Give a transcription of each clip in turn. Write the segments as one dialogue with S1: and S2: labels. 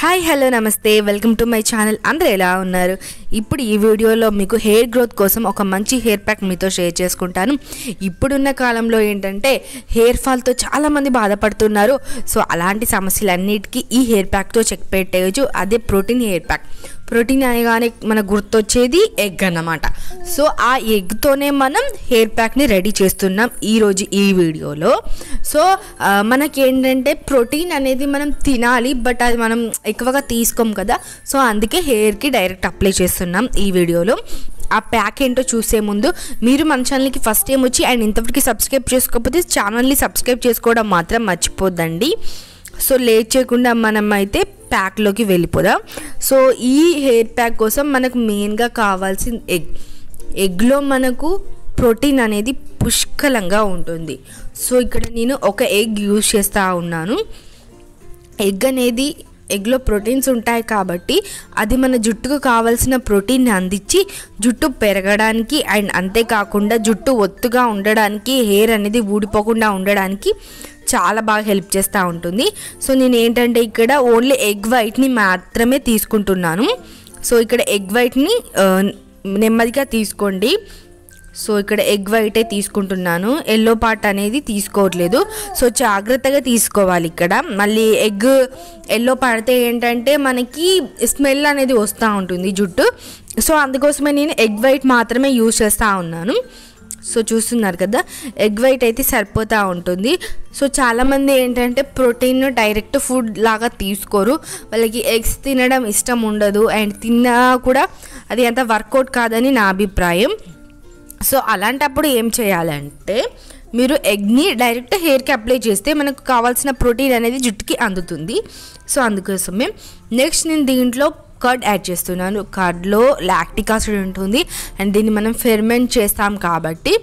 S1: hi hello నమస్తే welcome to my channel అందరూ ఎలా ఉన్నారు ఇప్పుడు ఈ వీడియోలో మీకు హెయిర్ గ్రోత్ కోసం ఒక మంచి హెయిర్ ప్యాక్ మీతో షేర్ చేసుకుంటాను ఇప్పుడున్న కాలంలో ఏంటంటే హెయిర్ ఫాల్తో చాలామంది బాధపడుతున్నారు సో అలాంటి సమస్యలన్నిటికీ ఈ హెయిర్ ప్యాక్తో చెక్ పెట్టేయచ్చు అదే ప్రోటీన్ హెయిర్ ప్యాక్ ప్రోటీన్ అనగానే మనకు గుర్తొచ్చేది ఎగ్ అన్నమాట సో ఆ ఎగ్తోనే మనం హెయిర్ ప్యాక్ని రెడీ చేస్తున్నాం ఈరోజు ఈ వీడియోలో సో మనకేంటంటే ప్రోటీన్ అనేది మనం తినాలి బట్ అది మనం ఎక్కువగా తీసుకోం కదా సో అందుకే హెయిర్కి డైరెక్ట్ అప్లై చేస్తున్నాం ఈ వీడియోలో ఆ ప్యాక్ ఏంటో చూసే ముందు మీరు మన ఛానల్కి ఫస్ట్ టైం వచ్చి అండ్ ఇంతవరకు సబ్స్క్రైబ్ చేసుకోకపోతే ఛానల్ని సబ్స్క్రైబ్ చేసుకోవడం మాత్రం మర్చిపోద్దండి సో లేట్ చేయకుండా మనం అయితే ప్యాక్లోకి వెళ్ళిపోదాం సో ఈ హెయిర్ ప్యాక్ కోసం మనకు మెయిన్గా కావాల్సిన ఎగ్ ఎగ్లో మనకు ప్రోటీన్ అనేది పుష్కలంగా ఉంటుంది సో ఇక్కడ నేను ఒక ఎగ్ యూజ్ చేస్తూ ఉన్నాను ఎగ్ అనేది ఎగ్లో ప్రోటీన్స్ ఉంటాయి కాబట్టి అది మన జుట్టుకు కావలసిన ప్రోటీన్ అందించి జుట్టు పెరగడానికి అండ్ అంతేకాకుండా జుట్టు ఒత్తుగా ఉండడానికి హెయిర్ అనేది ఊడిపోకుండా ఉండడానికి చాలా బాగా హెల్ప్ చేస్తూ ఉంటుంది సో నేను ఏంటంటే ఇక్కడ ఓన్లీ ఎగ్ వైట్ని మాత్రమే తీసుకుంటున్నాను సో ఇక్కడ ఎగ్ వైట్ని నెమ్మదిగా తీసుకోండి సో ఇక్కడ ఎగ్ వైటే తీసుకుంటున్నాను ఎల్లో పార్ట్ అనేది తీసుకోవట్లేదు సో జాగ్రత్తగా తీసుకోవాలి ఇక్కడ మళ్ళీ ఎగ్ ఎల్లో పడితే ఏంటంటే మనకి స్మెల్ అనేది వస్తూ ఉంటుంది జుట్టు సో అందుకోసమే నేను ఎగ్ వైట్ మాత్రమే యూజ్ చేస్తూ ఉన్నాను సో చూస్తున్నారు కదా ఎగ్ వైట్ అయితే సరిపోతూ ఉంటుంది సో చాలామంది ఏంటంటే ప్రోటీన్ డైరెక్ట్ ఫుడ్ లాగా తీసుకోరు వాళ్ళకి ఎగ్స్ తినడం ఇష్టం ఉండదు అండ్ తిన్నా కూడా అది అంత వర్కౌట్ కాదని నా అభిప్రాయం సో అలాంటప్పుడు ఏం చేయాలంటే మీరు ఎగ్ని డైరెక్ట్ హెయిర్కి అప్లై చేస్తే మనకు కావాల్సిన ప్రోటీన్ అనేది జుట్టుకి అందుతుంది సో అందుకోసమే నెక్స్ట్ నేను దీంట్లో కర్డ్ యాడ్ చేస్తున్నాను కర్డ్లో లాక్టిక్ ఆసిడ్ ఉంటుంది అండ్ దీన్ని మనం ఫెర్మెంట్ చేస్తాం కాబట్టి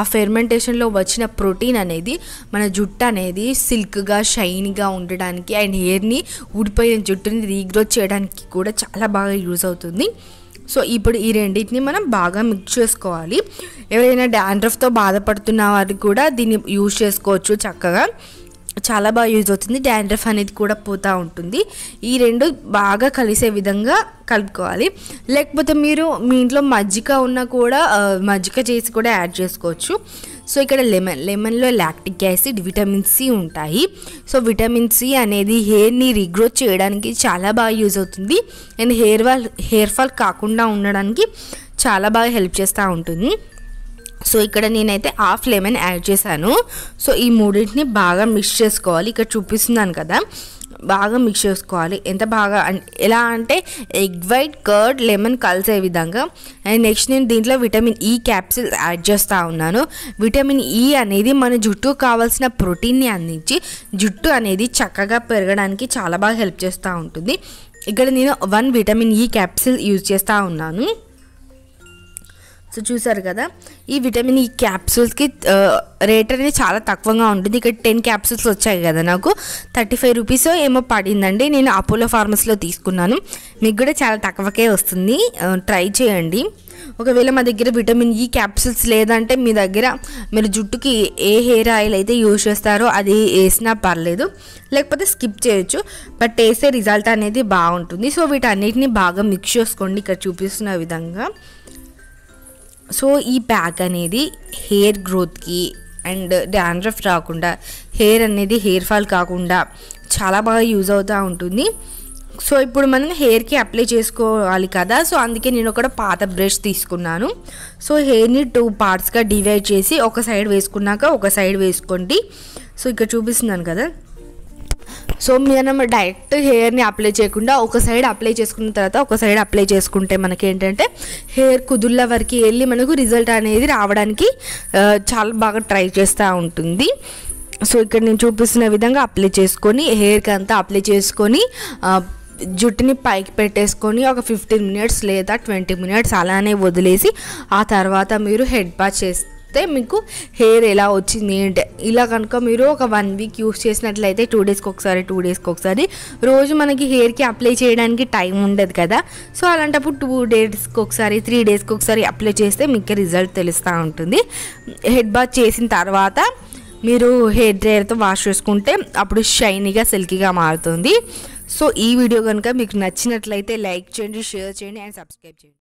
S1: ఆ ఫెర్మెంటేషన్లో వచ్చిన ప్రోటీన్ అనేది మన జుట్టు అనేది సిల్క్గా షైన్గా ఉండడానికి అండ్ హెయిర్ని ఊడిపోయిన జుట్టుని రీగ్రోత్ చేయడానికి కూడా చాలా బాగా యూజ్ అవుతుంది సో ఇప్పుడు ఈ రెండింటిని మనం బాగా మిక్స్ చేసుకోవాలి ఎవరైనా డాండ్రఫ్తో బాధపడుతున్న వారికి కూడా దీన్ని యూజ్ చేసుకోవచ్చు చక్కగా చాలా బాగా యూజ్ అవుతుంది డాండ్రఫ్ అనేది కూడా పోతూ ఉంటుంది ఈ రెండు బాగా కలిసే విధంగా కలుపుకోవాలి లేకపోతే మీరు మీ ఇంట్లో మజ్జిగ ఉన్నా కూడా మజ్జిగ చేసి కూడా యాడ్ చేసుకోవచ్చు సో ఇక్కడ లెమన్ లెమన్లో లాక్టిక్ యాసిడ్ విటమిన్ సి ఉంటాయి సో విటమిన్ సి అనేది హెయిర్ని రీగ్రోత్ చేయడానికి చాలా బాగా యూజ్ అవుతుంది అండ్ హెయిర్ వాల్ హెయిర్ ఫాల్ కాకుండా ఉండడానికి చాలా బాగా హెల్ప్ చేస్తూ ఉంటుంది సో ఇక్కడ నేనైతే హాఫ్ లెమన్ యాడ్ చేశాను సో ఈ మూడింటిని బాగా మిక్స్ చేసుకోవాలి ఇక్కడ చూపిస్తున్నాను కదా బాగా మిక్స్ చేసుకోవాలి ఎంత బాగా ఎలా అంటే ఎగ్ వైట్ కర్డ్ లెమన్ కలిసే విధంగా అండ్ నెక్స్ట్ నేను దీంట్లో vitamin E e capsules add చేస్తూ ఉన్నాను విటమిన్ ఈ e అనేది మన జుట్టు కావాల్సిన ప్రోటీన్ని అందించి జుట్టు అనేది చక్కగా పెరగడానికి చాలా బాగా హెల్ప్ చేస్తూ ఉంటుంది ఇక్కడ నేను one vitamin E e capsule use చేస్తూ ఉన్నాను సో చూసారు కదా ఈ విటమిన్ ఈ క్యాప్సూల్స్కి రేట్ అనేది చాలా తక్కువగా ఉంటుంది ఇక్కడ టెన్ క్యాప్సూల్స్ వచ్చాయి కదా నాకు థర్టీ ఫైవ్ రూపీస్ ఏమో పడిందండి నేను అపోలో ఫార్మస్లో తీసుకున్నాను మీకు కూడా చాలా తక్కువకే వస్తుంది ట్రై చేయండి ఒకవేళ మా దగ్గర విటమిన్ ఈ క్యాప్సూల్స్ లేదంటే మీ దగ్గర మీరు జుట్టుకి ఏ హెయిర్ ఆయిల్ అయితే యూజ్ చేస్తారో అది వేసినా పర్లేదు లేకపోతే స్కిప్ చేయొచ్చు బట్ వేసే రిజల్ట్ అనేది బాగుంటుంది సో వీటన్నిటిని బాగా మిక్స్ చేసుకోండి ఇక్కడ చూపిస్తున్న విధంగా సో ఈ బ్యాగ్ అనేది హెయిర్ గ్రోత్కి అండ్ డాండ్రఫ్ రాకుండా హెయిర్ అనేది హెయిర్ ఫాల్ కాకుండా చాలా బాగా యూజ్ అవుతూ ఉంటుంది సో ఇప్పుడు మనం హెయిర్కి అప్లై చేసుకోవాలి కదా సో అందుకే నేను ఒకటి పాత బ్రష్ తీసుకున్నాను సో హెయిర్ని టూ పార్ట్స్గా డివైడ్ చేసి ఒక సైడ్ వేసుకున్నాక ఒక సైడ్ వేసుకోండి సో ఇక్కడ చూపిస్తున్నాను కదా సో మనం డైరెక్ట్ హెయిర్ని అప్లై చేయకుండా ఒక సైడ్ అప్లై చేసుకున్న తర్వాత ఒక సైడ్ అప్లై చేసుకుంటే మనకి ఏంటంటే హెయిర్ కుదుళ్ళ వరకు వెళ్ళి మనకు రిజల్ట్ అనేది రావడానికి చాలా బాగా ట్రై చేస్తూ ఉంటుంది సో ఇక్కడ నేను చూపిస్తున్న విధంగా అప్లై చేసుకొని హెయిర్కి అంతా అప్లై చేసుకొని జుట్టుని పైకి పెట్టేసుకొని ఒక ఫిఫ్టీన్ మినిట్స్ లేదా ట్వంటీ మినిట్స్ అలానే వదిలేసి ఆ తర్వాత మీరు హెడ్ బాత్ చేస్తే వస్తే మీకు హెయిర్ ఎలా వచ్చింది ఏంటి ఇలా కనుక మీరు ఒక వన్ వీక్ యూస్ చేసినట్లయితే టూ డేస్కి ఒకసారి టూ డేస్కి ఒకసారి రోజు మనకి హెయిర్కి అప్లై చేయడానికి టైం ఉండదు కదా సో అలాంటప్పుడు టూ డేస్కి ఒకసారి త్రీ డేస్కి ఒకసారి అప్లై చేస్తే మీకు రిజల్ట్ తెలుస్తూ ఉంటుంది హెడ్ బాత్ చేసిన తర్వాత మీరు హెయిర్ డ్రైయర్తో వాష్ చేసుకుంటే అప్పుడు షైనీగా సిల్కీగా మారుతుంది సో ఈ వీడియో కనుక మీకు నచ్చినట్లయితే లైక్ చేయండి షేర్ చేయండి అండ్ సబ్స్క్రైబ్ చేయండి